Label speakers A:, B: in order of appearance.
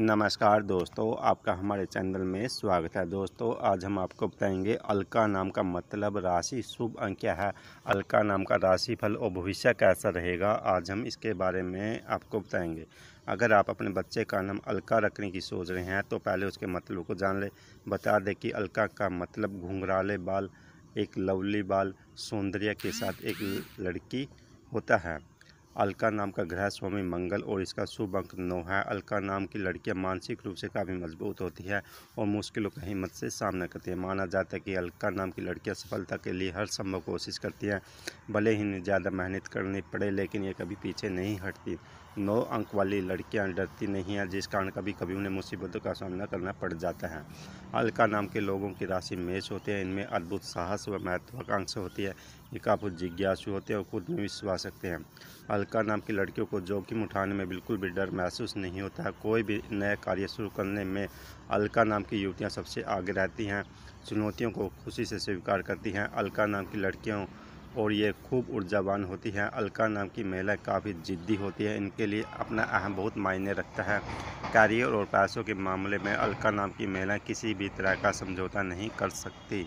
A: नमस्कार दोस्तों आपका हमारे चैनल में स्वागत है दोस्तों आज हम आपको बताएंगे अलका नाम का मतलब राशि शुभ अंक क्या है अलका नाम का राशि फल और भविष्य कैसा रहेगा आज हम इसके बारे में आपको बताएंगे अगर आप अपने बच्चे का नाम अलका रखने की सोच रहे हैं तो पहले उसके मतलब को जान ले बता दें कि अलका का मतलब घुंघराले बाल एक लवली बाल सौंदर्य के साथ एक लड़की होता है अलका नाम का ग्रह स्वामी मंगल और इसका शुभ अंक नौ है अलका नाम की लड़कियां मानसिक रूप से काफ़ी मजबूत होती है और मुश्किलों का हिम्मत से सामना करती है माना जाता है कि अलका नाम की लड़कियां सफलता के लिए हर संभव कोशिश करती हैं भले ही ज़्यादा मेहनत करनी पड़े लेकिन ये कभी पीछे नहीं हटती नौ अंक वाली लड़कियाँ डरती नहीं हैं जिस कारण कभी कभी उन्हें मुसीबतों का सामना करना पड़ जाता है अलका नाम के लोगों की राशि मेष होती है इनमें अद्भुत साहस व महत्वाकांक्षा होती है ये काफ़ी जिज्ञासु होते हैं और खुद में विश्वास रखते हैं अलका नाम की लड़कियों को जोखिम उठाने में बिल्कुल भी डर महसूस नहीं होता है कोई भी नया कार्य शुरू करने में अलका नाम की युवतियाँ सबसे आगे रहती हैं चुनौतियों को खुशी से स्वीकार करती हैं अलका नाम की लड़कियों और ये खूब ऊर्जावान होती हैं अलका नाम की महिला काफ़ी ज़िद्दी होती है इनके लिए अपना अहम बहुत मायने रखता है कैरियर और पैसों के मामले में अलका नाम की महिला किसी भी तरह का समझौता नहीं कर सकती